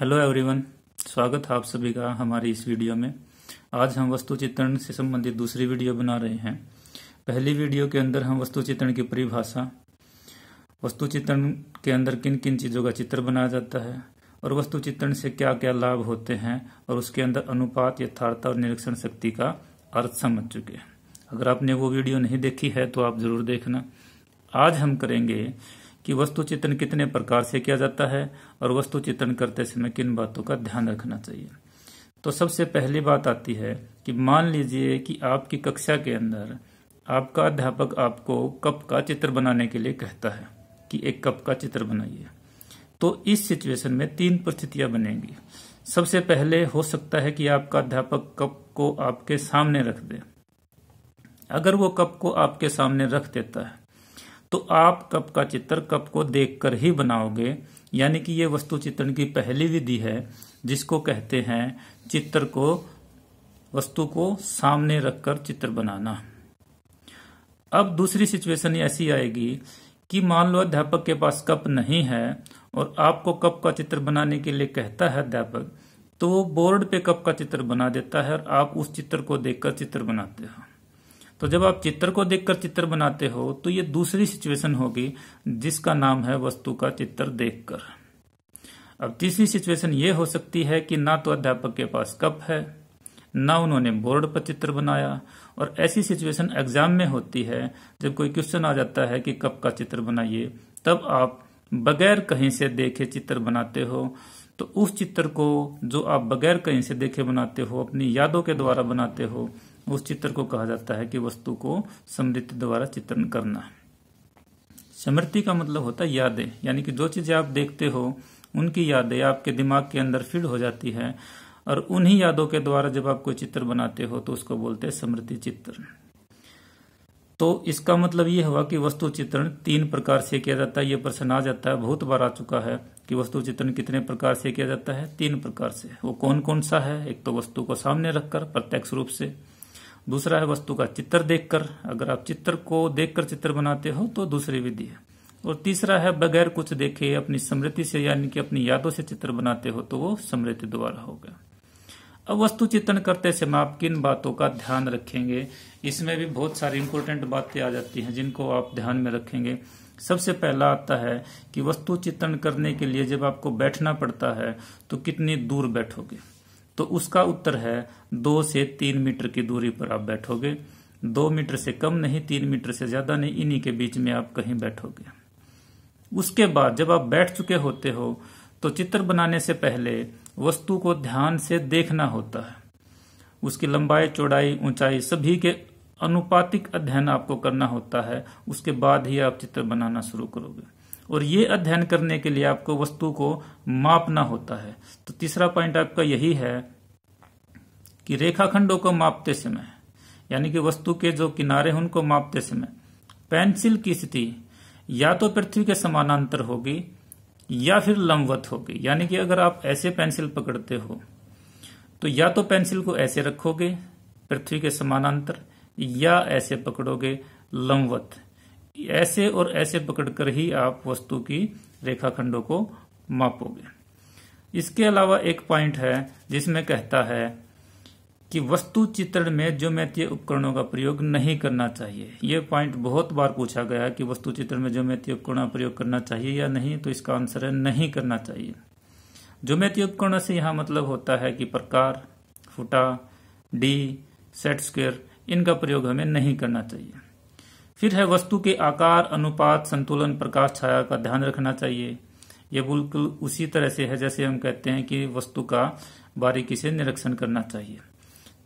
hello everyone स्वागत है आप सभी का हमारी इस वीडियो में आज हम वस्तु चित्रण से संबंधित दूसरी वीडियो बना रहे हैं पहली वीडियो के अंदर हम वस्तु चित्रण की परिभाषा वस्तु चित्रण के अंदर किन किन चीज़ों का चित्र बनाया जाता है और वस्तु चित्रण से क्या क्या लाभ होते हैं और उसके अंदर अनुपात यथार्थता और निरीक्षण शक्ति का अर्थ समझ चुके हैं अगर आपने वो वीडियो नहीं देखी है तो आप जरूर देखना आज हम करेंगे कि वस्तु चित्रण कितने प्रकार से किया जाता है और वस्तु चित्रण करते समय किन बातों का ध्यान रखना चाहिए तो सबसे पहली बात आती है कि मान लीजिए कि आपकी कक्षा के अंदर आपका अध्यापक आपको कप का चित्र बनाने के लिए कहता है कि एक कप का चित्र बनाइए तो इस सिचुएशन में तीन परिस्थितियां बनेंगी सबसे पहले हो सकता है कि आपका अध्यापक कप को आपके सामने रख दे अगर वो कप को आपके सामने रख देता है तो आप कप का चित्र कप को देखकर ही बनाओगे यानी कि ये वस्तु चित्रण की पहली विधि है जिसको कहते हैं चित्र को वस्तु को सामने रखकर चित्र बनाना अब दूसरी सिचुएशन ऐसी आएगी कि मान लो अध्यापक के पास कप नहीं है और आपको कप का चित्र बनाने के लिए कहता है अध्यापक तो वो बोर्ड पे कप का चित्र बना देता है और आप उस चित्र को देखकर चित्र बनाते हैं तो जब आप चित्र को देखकर चित्र बनाते हो तो ये दूसरी सिचुएशन होगी जिसका नाम है वस्तु का चित्र देखकर अब तीसरी सिचुएशन ये हो सकती है कि ना तो अध्यापक के पास कप है ना उन्होंने बोर्ड पर चित्र बनाया और ऐसी सिचुएशन एग्जाम में होती है जब कोई क्वेश्चन आ जाता है कि कप का चित्र बनाइए तब आप बगैर कहीं से देखे चित्र बनाते हो तो उस चित्र को जो आप बगैर कहीं से देखे बनाते हो अपनी यादों के द्वारा बनाते हो उस चित्र को कहा जाता है कि वस्तु को समृद्धि द्वारा चित्रण करना स्मृति का मतलब होता है यादें यानी कि जो चीजें आप देखते हो उनकी यादें आपके दिमाग के अंदर फीड हो जाती है और उन्हीं यादों के द्वारा जब आप कोई चित्र बनाते हो तो उसको बोलते हैं स्मृति चित्र तो इसका मतलब यह हुआ कि वस्तु चित्रण तीन प्रकार से किया जाता है ये प्रश्न आ जाता है बहुत बार आ चुका है कि वस्तु चित्रण कितने प्रकार से किया जाता है तीन प्रकार से वो कौन कौन सा है एक तो वस्तु को सामने रखकर प्रत्यक्ष रूप से दूसरा है वस्तु का चित्र देखकर अगर आप चित्र को देखकर चित्र बनाते हो तो दूसरी विधि है और तीसरा है बगैर कुछ देखे अपनी स्मृति से यानी कि अपनी यादों से चित्र बनाते हो तो वो स्मृति द्वारा होगा अब वस्तु चित्रण करते समय आप किन बातों का ध्यान रखेंगे इसमें भी बहुत सारी इंपॉर्टेंट बातें आ जाती हैं जिनको आप ध्यान में रखेंगे सबसे पहला आता है कि वस्तु चित्रण करने के लिए जब आपको बैठना पड़ता है तो कितनी दूर बैठोगे तो उसका उत्तर है दो से तीन मीटर की दूरी पर आप बैठोगे दो मीटर से कम नहीं तीन मीटर से ज्यादा नहीं इन्हीं के बीच में आप कहीं बैठोगे उसके बाद जब आप बैठ चुके होते हो तो चित्र बनाने से पहले वस्तु को ध्यान से देखना होता है उसकी लंबाई चौड़ाई ऊंचाई सभी के अनुपातिक अध्ययन आपको करना होता है उसके बाद ही आप चित्र बनाना शुरू करोगे और ये अध्ययन करने के लिए आपको वस्तु को मापना होता है तो तीसरा पॉइंट आपका यही है कि रेखाखंडों को मापते समय यानी कि वस्तु के जो किनारे हैं उनको मापते समय पेंसिल की स्थिति या तो पृथ्वी के समानांतर होगी या फिर लंबवत होगी यानी कि अगर आप ऐसे पेंसिल पकड़ते हो तो या तो पेंसिल को ऐसे रखोगे पृथ्वी के समानांतर या ऐसे पकड़ोगे लंबवत ऐसे और ऐसे पकड़कर ही आप वस्तु की रेखाखंडों को मापोगे इसके अलावा एक पॉइंट है जिसमें कहता है कि वस्तु चित्रण में ज्योमेतीय उपकरणों का प्रयोग नहीं करना चाहिए यह पॉइंट बहुत बार पूछा गया कि वस्तु चित्रण में ज्योमेतीय उपकरणों का प्रयोग करना चाहिए या नहीं तो इसका आंसर है नहीं करना चाहिए ज्योमेतीय उपकरणों से यहां मतलब होता है कि प्रकार फुटा डी सेट स्क्वेयर इनका प्रयोग हमें नहीं करना चाहिए फिर है वस्तु के आकार अनुपात संतुलन प्रकाश छाया का ध्यान रखना चाहिए यह बिल्कुल उसी तरह से है जैसे हम कहते हैं कि वस्तु का बारीकी से निरीक्षण करना चाहिए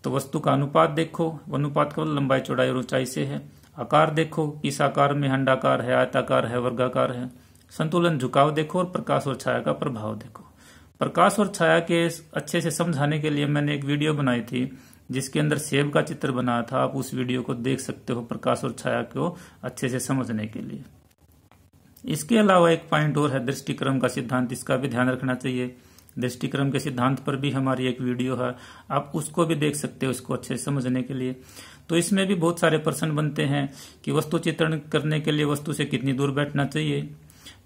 तो वस्तु का अनुपात देखो अनुपात केवल लंबाई चौड़ाई और ऊंचाई से है आकार देखो किस आकार में हंडाकार है आयताकार है वर्गाकार है संतुलन झुकाव देखो और प्रकाश और छाया का प्रभाव देखो प्रकाश और छाया के अच्छे से समझाने के लिए मैंने एक वीडियो बनाई थी जिसके अंदर सेब का चित्र बना था आप उस वीडियो को देख सकते हो प्रकाश और छाया को अच्छे से समझने के लिए इसके अलावा एक पॉइंट और है दृष्टिक्रम का सिद्धांत इसका भी ध्यान रखना चाहिए दृष्टिक्रम के सिद्धांत पर भी हमारी एक वीडियो है आप उसको भी देख सकते हो इसको अच्छे से समझने के लिए तो इसमें भी बहुत सारे प्रश्न बनते हैं कि वस्तु चित्रण करने के लिए वस्तु से कितनी दूर बैठना चाहिए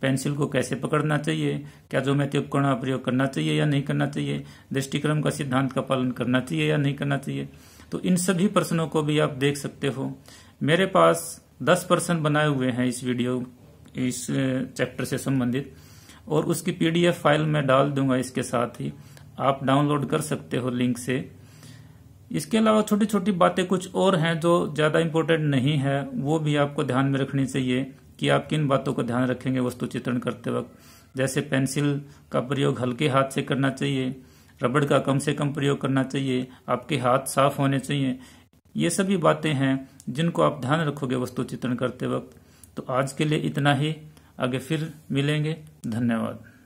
पेंसिल को कैसे पकड़ना चाहिए क्या जो ज्योमेट्री उपकरण का प्रयोग करना चाहिए या नहीं करना चाहिए दृष्टिक्रम का सिद्धांत का पालन करना चाहिए या नहीं करना चाहिए तो इन सभी प्रश्नों को भी आप देख सकते हो मेरे पास दस प्रश्न बनाए हुए हैं इस वीडियो इस चैप्टर से संबंधित और उसकी पीडीएफ फाइल मैं डाल दूंगा इसके साथ ही आप डाउनलोड कर सकते हो लिंक से इसके अलावा छोटी छोटी बातें कुछ और हैं जो ज़्यादा इम्पोर्टेंट नहीं है वो भी आपको ध्यान में रखनी चाहिए कि आप किन बातों का ध्यान रखेंगे वस्तु चित्रण करते वक्त जैसे पेंसिल का प्रयोग हल्के हाथ से करना चाहिए रबड़ का कम से कम प्रयोग करना चाहिए आपके हाथ साफ होने चाहिए ये सभी बातें हैं जिनको आप ध्यान रखोगे वस्तु चित्रण करते वक्त तो आज के लिए इतना ही आगे फिर मिलेंगे धन्यवाद